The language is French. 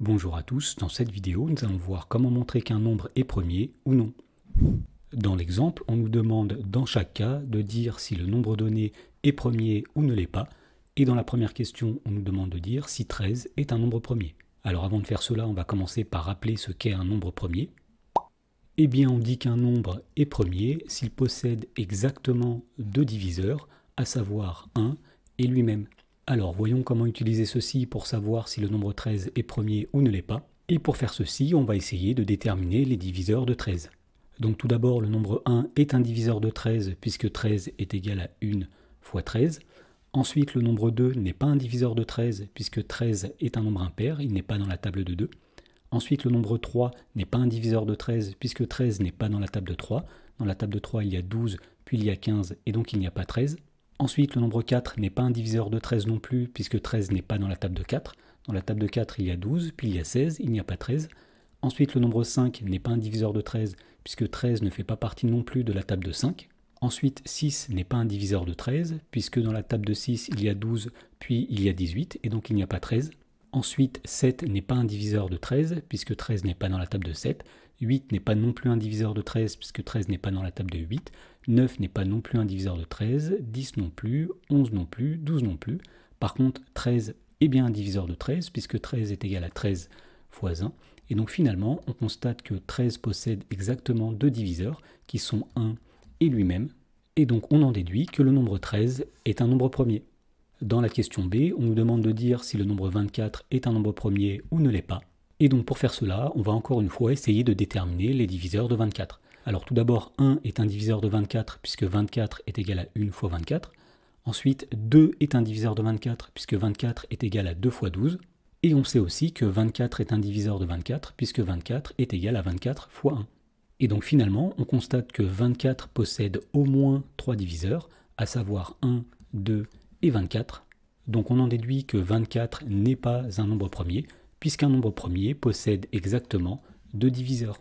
Bonjour à tous, dans cette vidéo nous allons voir comment montrer qu'un nombre est premier ou non. Dans l'exemple, on nous demande dans chaque cas de dire si le nombre donné est premier ou ne l'est pas, et dans la première question, on nous demande de dire si 13 est un nombre premier. Alors avant de faire cela, on va commencer par rappeler ce qu'est un nombre premier. Eh bien, on dit qu'un nombre est premier s'il possède exactement deux diviseurs, à savoir 1 et lui-même. Alors voyons comment utiliser ceci pour savoir si le nombre 13 est premier ou ne l'est pas. Et pour faire ceci, on va essayer de déterminer les diviseurs de 13. Donc tout d'abord, le nombre 1 est un diviseur de 13 puisque 13 est égal à 1 fois 13. Ensuite, le nombre 2 n'est pas un diviseur de 13 puisque 13 est un nombre impair, il n'est pas dans la table de 2. Ensuite, le nombre 3 n'est pas un diviseur de 13 puisque 13 n'est pas dans la table de 3. Dans la table de 3, il y a 12, puis il y a 15 et donc il n'y a pas 13. Ensuite, le nombre 4 n'est pas un diviseur de 13 non plus, puisque 13 n'est pas dans la table de 4. Dans la table de 4, il y a 12, puis il y a 16, il n'y a pas 13. Ensuite, le nombre 5 n'est pas un diviseur de 13, puisque 13 ne fait pas partie non plus de la table de 5. Ensuite, 6 n'est pas un diviseur de 13, puisque dans la table de 6, il y a 12, puis il y a 18, et donc il n'y a pas 13. Ensuite, 7 n'est pas un diviseur de 13, puisque 13 n'est pas dans la table de 7. 8 n'est pas non plus un diviseur de 13, puisque 13 n'est pas dans la table de 8. 9 n'est pas non plus un diviseur de 13, 10 non plus, 11 non plus, 12 non plus. Par contre, 13 est bien un diviseur de 13, puisque 13 est égal à 13 fois 1. Et donc finalement, on constate que 13 possède exactement deux diviseurs, qui sont 1 et lui-même. Et donc on en déduit que le nombre 13 est un nombre premier. Dans la question B, on nous demande de dire si le nombre 24 est un nombre premier ou ne l'est pas. Et donc pour faire cela, on va encore une fois essayer de déterminer les diviseurs de 24. Alors tout d'abord, 1 est un diviseur de 24 puisque 24 est égal à 1 fois 24. Ensuite, 2 est un diviseur de 24 puisque 24 est égal à 2 fois 12. Et on sait aussi que 24 est un diviseur de 24 puisque 24 est égal à 24 fois 1. Et donc finalement, on constate que 24 possède au moins 3 diviseurs, à savoir 1, 2 et 24. Donc on en déduit que 24 n'est pas un nombre premier, puisqu'un nombre premier possède exactement 2 diviseurs.